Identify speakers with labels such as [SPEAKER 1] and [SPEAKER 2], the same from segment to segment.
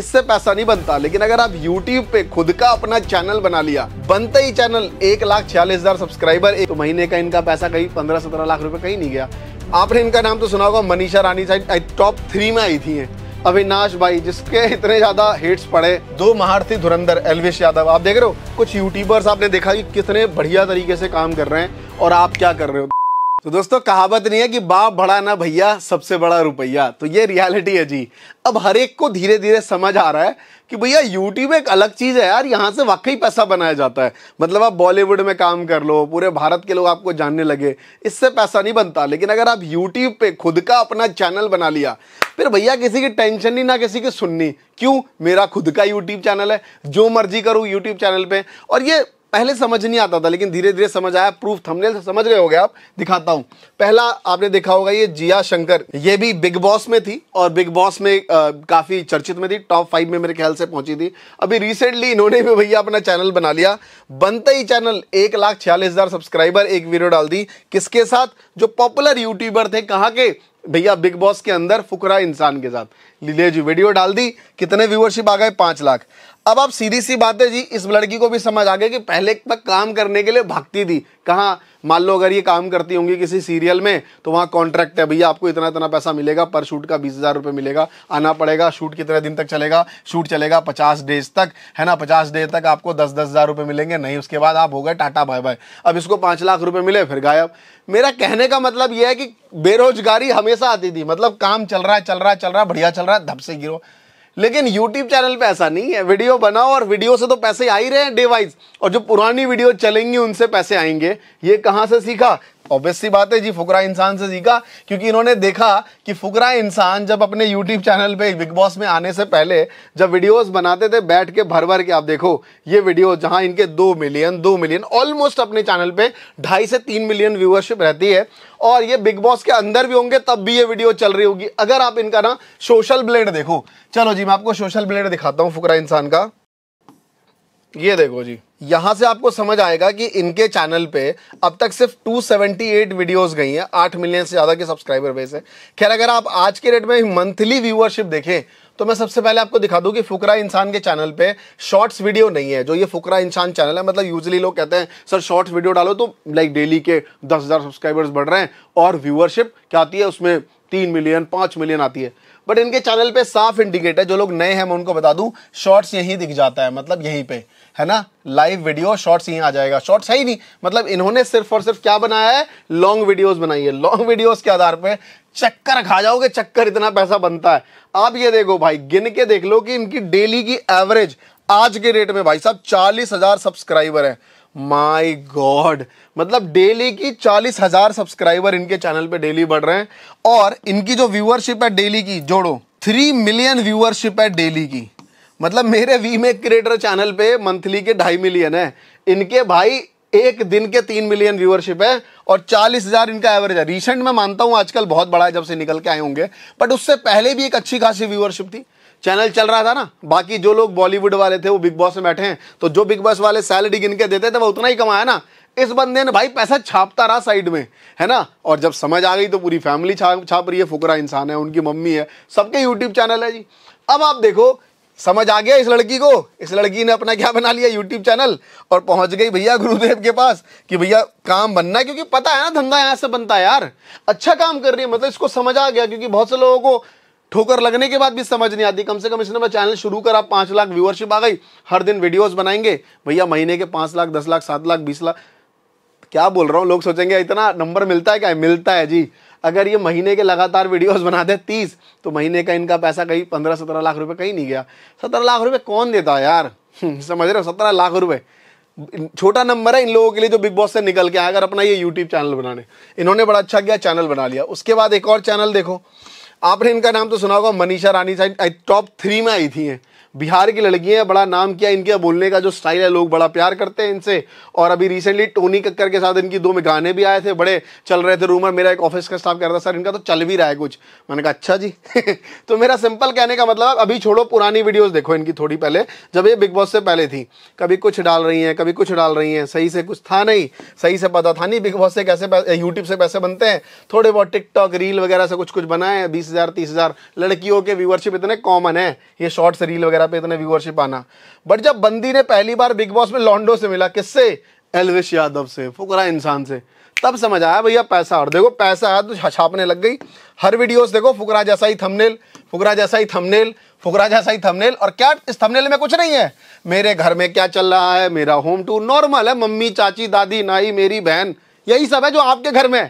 [SPEAKER 1] इससे पैसा नहीं बनता लेकिन अगर आप यूट्यूब पे खुद का अपना चैनल बना लिया बनता ही चैनल एक लाख छियालीस हजार सब्सक्राइबर एक तो महीने का इनका पैसा कहीं पंद्रह सत्रह लाख रुपए कहीं नहीं गया आपने इनका नाम तो सुना होगा Manisha Rani side top three में आई थी अविनाश भाई जिसके इतने ज्यादा हिट्स पड़े दो महारथी धुरंधर एलविश यादव आप देख रहे हो कुछ यूट्यूबर्स आपने देखा कि कितने बढ़िया तरीके से काम कर रहे हैं और आप क्या कर रहे हो तो दोस्तों कहावत नहीं है कि बाप बड़ा ना भैया सबसे बड़ा रुपया तो ये रियलिटी है जी अब हर एक को धीरे धीरे समझ आ रहा है कि भैया यूट्यूब एक अलग चीज़ है यार यहाँ से वाकई पैसा बनाया जाता है मतलब आप बॉलीवुड में काम कर लो पूरे भारत के लोग आपको जानने लगे इससे पैसा नहीं बनता लेकिन अगर आप यूट्यूब पे खुद का अपना चैनल बना लिया फिर भैया किसी की टेंशन नहीं ना किसी की सुननी क्यों मेरा खुद का यूट्यूब चैनल है जो मर्जी करूँ यूट्यूब चैनल पर और ये पहले समझ नहीं आता था लेकिन धीरे धीरे समझ आया प्रूफ थंबनेल से समझ गए हो आप दिखाता हूँ पहला आपने देखा होगा ये जिया शंकर ये भी बिग बॉस में थी और बिग बॉस में काफ़ी चर्चित में थी टॉप फाइव में मेरे ख्याल से पहुंची थी अभी रिसेंटली इन्होंने भी भैया अपना चैनल बना लिया बनते ही चैनल एक लाख छियालीस हज़ार सब्सक्राइबर एक वीडियो डाल दी किसके साथ जो पॉपुलर यूट्यूबर थे कहाँ के भैया बिग बॉस के अंदर फुकरा इंसान के साथ लीजिए जी वीडियो डाल दी कितने व्यूवरशिप आ गए पांच लाख अब आप सीधी सी बात है जी इस लड़की को भी समझ आ गया कि पहले तक काम करने के लिए भक्ति दी कहाँ मान लो अगर ये काम करती होंगी किसी सीरियल में तो वहाँ कॉन्ट्रैक्ट है भैया आपको इतना इतना पैसा मिलेगा पर शूट का बीस हज़ार रुपये मिलेगा आना पड़ेगा शूट कितने दिन तक चलेगा शूट चलेगा पचास डेज तक है ना पचास डेज तक आपको दस दस हज़ार रुपये मिलेंगे नहीं उसके बाद आप हो गए टाटा बाय बाय अब इसको पाँच लाख रुपये मिले फिर गायब मेरा कहने का मतलब यह है कि बेरोजगारी हमेशा आती थी मतलब काम चल रहा है चल रहा है चल रहा है बढ़िया चल रहा है धब से गिरो लेकिन यूट्यूब चैनल पे ऐसा नहीं है वीडियो बनाओ और वीडियो से तो पैसे आ ही रहे हैं डे वाइज और जो पुरानी वीडियो चलेंगी उनसे पैसे आएंगे ये कहाँ से सीखा ऑब्वियसली बात है जी फुकरा इंसान से सीखा क्योंकि इन्होंने देखा कि फुकरा इंसान जब अपने यूट्यूब चैनल पे बिग बॉस में आने से पहले जब वीडियोस बनाते थे बैठ के भर भर के आप देखो ये वीडियो जहां इनके दो मिलियन दो मिलियन ऑलमोस्ट अपने चैनल पे ढाई से तीन मिलियन व्यूअरशिप रहती है और ये बिग बॉस के अंदर भी होंगे तब भी ये वीडियो चल रही होगी अगर आप इनका ना सोशल ब्लेड देखो चलो जी मैं आपको सोशल ब्लेड दिखाता हूँ फुकरा इंसान का ये देखो जी यहां से आपको समझ आएगा कि इनके चैनल पे अब तक सिर्फ 278 वीडियोस गई हैं आठ मिलियन से ज़्यादा के सब्सक्राइबर बेस है खैर अगर आप आज के रेट में मंथली व्यूअरशिप देखें तो मैं सबसे पहले आपको दिखा दूं कि फुकरा इंसान के चैनल पे शॉर्ट्स वीडियो नहीं है जो ये फुकरा इंसान चैनल है मतलब यूजली लोग कहते हैं सर शॉर्ट्स वीडियो डालो तो लाइक डेली के दस सब्सक्राइबर्स बढ़ रहे हैं और व्यूअरशिप क्या आती है उसमें तीन मिलियन पांच मिलियन आती है बट इनके चैनल पे साफ इंडिकेट है जो लोग नए हैं मैं उनको बता दूं शॉर्ट्स यहीं दिख जाता है मतलब यहीं पे है ना लाइव वीडियो शॉर्ट्स यहीं आ जाएगा शॉर्ट्स है ही नहीं मतलब इन्होंने सिर्फ और सिर्फ क्या बनाया है लॉन्ग वीडियोस बनाई है लॉन्ग वीडियोस के आधार पर चक्कर खा जाओगे चक्कर इतना पैसा बनता है आप ये देखो भाई गिन के देख लो कि इनकी डेली की एवरेज आज के रेट में भाई साहब चालीस सब्सक्राइबर है माय गॉड मतलब डेली की चालीस हजार सब्सक्राइबर इनके चैनल पे डेली बढ़ रहे हैं और इनकी जो व्यूअरशिप है डेली की जोड़ो थ्री मिलियन व्यूअरशिप है डेली की मतलब मेरे वी मेक क्रिएटर चैनल पे मंथली के ढाई मिलियन है इनके भाई एक दिन के तीन मिलियन व्यूअरशिप है और चालीस हजार इनका एवरेज है रिसेंट मैं मानता हूं आजकल बहुत बड़ा है जब से निकल के आए होंगे बट उससे पहले भी एक अच्छी खासी व्यूअरशिप थी चैनल चल रहा था ना बाकी जो लोग बॉलीवुड वाले थे वो बिग बॉस में बैठे हैं तो जो बिग बॉस वाले सैलरी गिन के देते थे वो उतना ही कमाया ना इस बंदे ने भाई पैसा छापता रहा साइड में है ना और जब समझ आ गई तो पूरी फैमिली छाप छाप रही है फुकरा इंसान है उनकी मम्मी है सबके यूट्यूब चैनल है जी अब आप देखो समझ आ गया इस लड़की को इस लड़की ने अपना क्या बना लिया यूट्यूब चैनल और पहुंच गई भैया गुरुदेव के पास कि भैया काम बनना है क्योंकि पता है ना धंधा यहाँ से बनता है यार अच्छा काम कर रही है मतलब इसको समझ आ गया क्योंकि बहुत से लोगों को ठोकर लगने के बाद भी समझ नहीं आती कम से कम इसने मैं चैनल शुरू करा पांच लाख व्यूअरशिप आ गई हर दिन वीडियोस बनाएंगे भैया महीने के पांच लाख दस लाख सात लाख बीस लाख क्या बोल रहा हूँ लोग सोचेंगे इतना नंबर मिलता है क्या मिलता है जी अगर ये महीने के लगातार वीडियोस बना दे तीस तो महीने का इनका पैसा कहीं पंद्रह सत्रह लाख रुपये कहीं नहीं गया सत्रह लाख रुपये कौन देता है यार समझ रहे हो सत्रह लाख रुपये छोटा नंबर है इन लोगों के लिए जो बिग बॉस से निकल के आया अगर अपना ये यूट्यूब चैनल बनाने इन्होंने बड़ा अच्छा किया चैनल बना लिया उसके बाद एक और चैनल देखो आपने इनका नाम तो सुना होगा Manisha Rani side top three में आई थी हैं बिहार की लड़कियां बड़ा नाम किया इनके बोलने का जो स्टाइल है लोग बड़ा प्यार करते हैं इनसे और अभी रिसेंटली टोनी कक्कर के साथ इनकी दो में गाने भी आए थे बड़े चल रहे थे रूमर मेरा एक ऑफिस का स्टाफ कह रहा था सर इनका तो चल भी रहा है कुछ मैंने कहा अच्छा जी तो मेरा सिंपल कहने का मतलब अभी छोड़ो पुरानी वीडियोज़ देखो इनकी थोड़ी पहले जब ये बिग बॉस से पहले थी कभी कुछ डाल रही हैं कभी कुछ डाल रही हैं सही से कुछ था नहीं सही से पता था नहीं बिग बॉस से कैसे यूट्यूब से पैसे बनते हैं थोड़े बहुत टिकटॉक रील वगैरह से कुछ कुछ बनाए बीस हज़ार तीस हज़ार लड़कियों के व्यूवरशिप इतने कॉमन है ये शॉर्ट्स रील वगैरह वगैरह पे इतने व्यूअरशिप आना बट जब बंदी ने पहली बार बिग बॉस में लॉन्डो से मिला किससे एलविश यादव से फुकरा इंसान से तब समझ आया भैया पैसा और देखो पैसा आया तो छापने लग गई हर वीडियोस देखो फुकरा जैसा ही थंबनेल फुकरा जैसा ही थंबनेल फुकरा जैसा ही थंबनेल और क्या इस थंबनेल में कुछ नहीं है मेरे घर में क्या चल रहा है मेरा होम टू नॉर्मल है मम्मी चाची दादी नाई मेरी बहन यही सब है जो आपके घर में है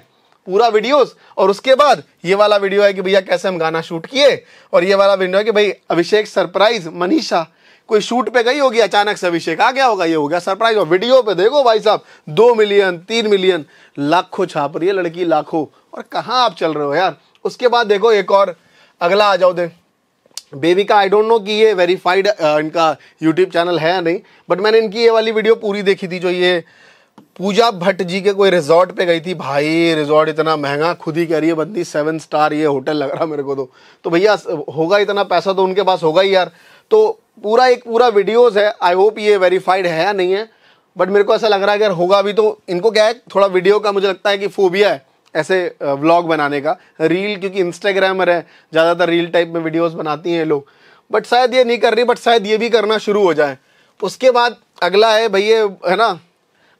[SPEAKER 1] पूरा वीडियोस और उसके बाद ये वाला वीडियो है कि भैया कैसे हम गाना शूट किए और ये वाला वीडियो है कि भाई अभिषेक सरप्राइज मनीषा कोई शूट पे गई होगी अचानक से अभिषेक आ गया होगा ये हो गया सरप्राइज और वीडियो पे देखो भाई साहब दो मिलियन तीन मिलियन लाखों छाप रही है लड़की लाखों और कहाँ आप चल रहे हो यार उसके बाद देखो एक और अगला आ जाओ दे बेबी का आई डोंट नो कि ये वेरीफाइड इनका यूट्यूब चैनल है या नहीं बट मैंने इनकी ये वाली वीडियो पूरी देखी थी जो ये पूजा भट्ट जी के कोई रिजॉर्ट पे गई थी भाई रिजॉर्ट इतना महंगा खुद ही कह रही है बंदी सेवन स्टार ये होटल लग रहा मेरे को तो तो भैया होगा इतना पैसा तो उनके पास होगा ही यार तो पूरा एक पूरा वीडियोस है आई होप ये वेरीफाइड है या नहीं है बट मेरे को ऐसा लग रहा है अगर होगा भी तो इनको क्या है थोड़ा वीडियो का मुझे लगता है कि फोबिया है ऐसे व्लॉग बनाने का रील क्योंकि इंस्टाग्रामर है ज़्यादातर रील टाइप में वीडियोज़ बनाती हैं लोग बट शायद ये नहीं कर रही बट शायद ये भी करना शुरू हो जाए उसके बाद अगला है भैया है ना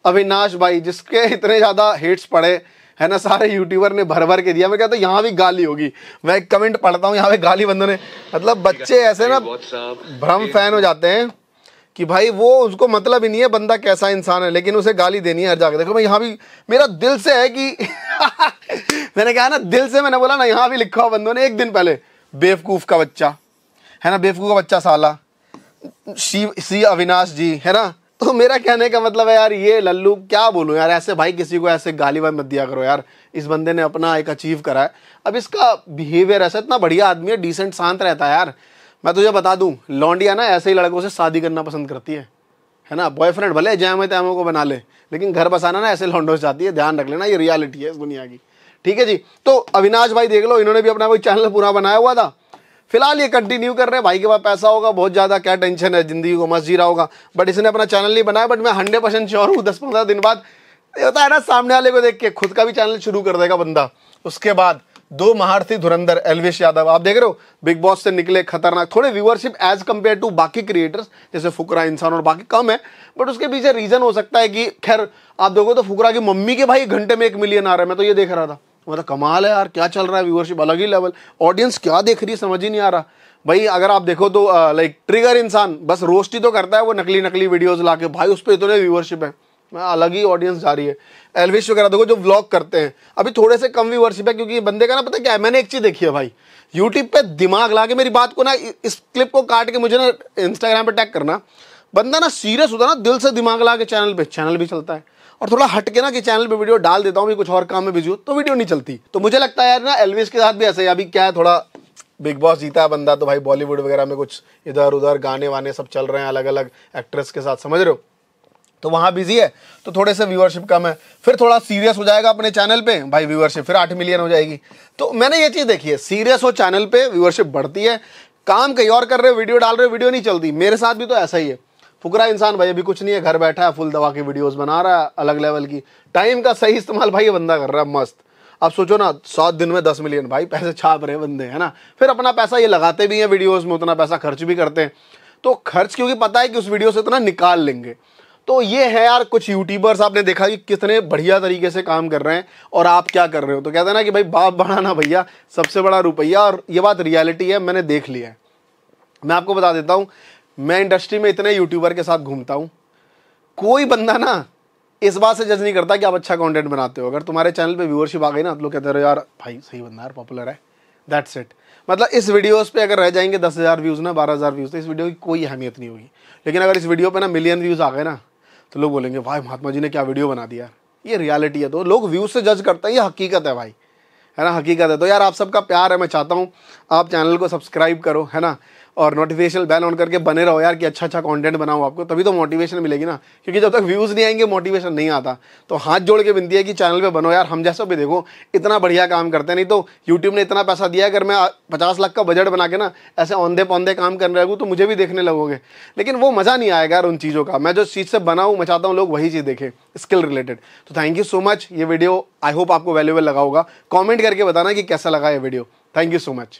[SPEAKER 1] अविनाश भाई जिसके इतने ज़्यादा हेट्स पड़े है ना सारे यूट्यूबर ने भर भर के दिया मैं कहता हूँ यहाँ भी गाली होगी मैं एक कमेंट पढ़ता हूँ यहाँ पे गाली बंदों ने मतलब बच्चे ऐसे ना भ्रम फैन हो जाते हैं कि भाई वो उसको मतलब ही नहीं है बंदा कैसा इंसान है लेकिन उसे गाली देनी है हर जगह देखो मैं यहाँ भी मेरा दिल से है कि मैंने कहा ना दिल से मैंने बोला ना यहाँ भी लिखा हुआ बंदों ने एक दिन पहले बेवकूफ़ का बच्चा है ना बेवकूफ़ का बच्चा साला शिव सी अविनाश जी है ना तो मेरा कहने का मतलब है यार ये लल्लू क्या बोलूँ यार ऐसे भाई किसी को ऐसे गाली वाली मत दिया करो यार इस बंदे ने अपना एक अचीव करा है अब इसका बिहेवियर ऐसा इतना बढ़िया आदमी है डिसेंट शांत रहता है यार मैं तुझे बता दूँ लॉन्डिया ना ऐसे ही लड़कों से शादी करना पसंद करती है है ना बॉयफ्रेंड भले जैमे तैमों को बना ले लेकिन घर बसाना ना ऐसे लॉन्डो से जाती है ध्यान रख लेना ये रियलिटी है इस दुनिया की ठीक है जी तो अविनाश भाई देख लो इन्होंने भी अपना कोई चैनल पूरा बनाया हुआ था फिलहाल ये कंटिन्यू कर रहे हैं भाई के पास पैसा होगा बहुत ज़्यादा क्या टेंशन है ज़िंदगी को मस्त जी रहा होगा बट इसने अपना चैनल नहीं बनाया बट मैं हंड्रेड परसेंट श्योर हूँ दस पंद्रह दिन बाद होता है ना सामने वाले को देख के खुद का भी चैनल शुरू कर देगा बंदा उसके बाद दो महारथी धुरंधर एलविश यादव आप देख रहे हो बिग बॉस से निकले खतरनाक थोड़े व्यूअरशिप एज कम्पेयर टू बाकी क्रिएटर्स जैसे फुकरा इंसान और बाकी कम है बट उसके पीछे रीज़न हो सकता है कि खैर आप देखो तो फुकरा की मम्मी के भाई घंटे में एक मिलियन आ रहा है मैं तो ये देख रहा था मतलब कमाल है यार क्या चल रहा है व्यूअरशिप अलग ही लेवल ऑडियंस क्या देख रही है समझ ही नहीं आ रहा भाई अगर आप देखो तो लाइक ट्रिगर इंसान बस रोस्ट ही तो करता है वो नकली नकली वीडियोज़ ला के भाई उस पर इतने व्यूअरशिप है अलग ही ऑडियंस जा रही है एलविश वगैरह देखो जो व्लॉग करते हैं अभी थोड़े से कम व्यूअरशिप है क्योंकि बंदे का ना पता क्या है मैंने एक चीज़ देखी है भाई यूट्यूब पे दिमाग ला के मेरी बात को ना इस क्लिप को काट के मुझे ना इंस्टाग्राम पे टैग करना बंदा ना सीरियस होता ना दिल से दिमाग ला के चैनल पे चैनल भी चलता है और थोड़ा हटके ना कि चैनल पे वीडियो डाल देता हूँ कुछ और काम में बिजी हो तो वीडियो नहीं चलती तो मुझे लगता है यार ना एलविस के साथ भी ऐसा है अभी क्या है थोड़ा बिग बॉस जीता है बंदा तो भाई बॉलीवुड वगैरह में कुछ इधर उधर गाने वाने सब चल रहे हैं अलग अलग एक्ट्रेस के साथ समझ रहे हो तो वहाँ बिजी है तो थोड़े से व्यूअरशिप कम है फिर थोड़ा सीरियस हो जाएगा अपने चैनल पे भाई व्यूअरशिप फिर आठ मिलियन हो जाएगी तो मैंने ये चीज़ देखी है सीरियस हो चैनल पे व्यूअरशिप बढ़ती है काम कहीं और कर रहे हो वीडियो डाल रहे हो वीडियो नहीं चलती मेरे साथ भी तो ऐसा ही है फुकरा इंसान भाई अभी कुछ नहीं है घर बैठा है फुल दवा की वीडियोस बना रहा है अलग लेवल की टाइम का सही इस्तेमाल भाई ये बंदा कर रहा है मस्त अब सोचो ना सात दिन में दस मिलियन भाई पैसे छाप रहे बंदे है ना फिर अपना पैसा ये लगाते भी हैं वीडियोज में उतना पैसा खर्च भी करते हैं तो खर्च क्योंकि पता है कि उस वीडियो से इतना निकाल लेंगे तो ये है यार कुछ यूट्यूबर्स आपने देखा कि कितने बढ़िया तरीके से काम कर रहे हैं और आप क्या कर रहे हो तो कहते हैं ना कि भाई बाप बढ़ाना भैया सबसे बड़ा रुपया और ये बात रियलिटी है मैंने देख लिया है मैं आपको बता देता हूँ मैं इंडस्ट्री में इतने यूट्यूबर के साथ घूमता हूँ कोई बंदा ना इस बात से जज नहीं करता कि आप अच्छा कंटेंट बनाते हो अगर तुम्हारे चैनल पे व्यूअरशिप आ गई ना आप तो लोग कहते हो यार भाई सही बंदा यार पॉपुलर है दैट्स इट मतलब इस वीडियोस पे अगर रह जाएंगे दस हज़ार व्यूज़ ना बारह हज़ार व्यूज़ तो इस वीडियो की कोई अहमियत नहीं होगी लेकिन अगर इस वीडियो पे ना मिलियन व्यूज़ आ गए ना तो लोग बोलेंगे भाई महात्मा जी ने क्या वीडियो बना दिया ये रियलिटी है तो लोग व्यूज़ से जज करते हैं ये हकीकत है भाई है ना हकीकत है तो यार आप सबका प्यार है मैं चाहता हूँ आप चैनल को सब्सक्राइब करो है ना और नोटिफिकेशन बैन ऑन करके बने रहो यार कि अच्छा अच्छा कंटेंट बनाओ आपको तभी तो मोटिवेशन मिलेगी ना क्योंकि जब तक व्यूज़ नहीं आएंगे मोटिवेशन नहीं आता तो हाथ जोड़ के बिनती है कि चैनल पे बनो यार हम जैसा भी देखो इतना बढ़िया काम करते हैं नहीं तो यूट्यूब ने इतना पैसा दिया अगर मैं पचास लाख का बजट बना के ना ऐसे औंधे पौधे काम करने लगूँ तो मुझे भी देखने लगोगे लेकिन वो मज़ा नहीं आएगा यार उन चीज़ों का मैं जो चीज़ से बनाऊँ मैं चाहता हूँ लोग वही चीज़ देखें स्किल रिलेटेड तो थैंक यू सो मच ये वीडियो आई होप आपको वैल्यूबल लगा होगा कॉमेंट करके बताना कि कैसा लगा ये video thank you so much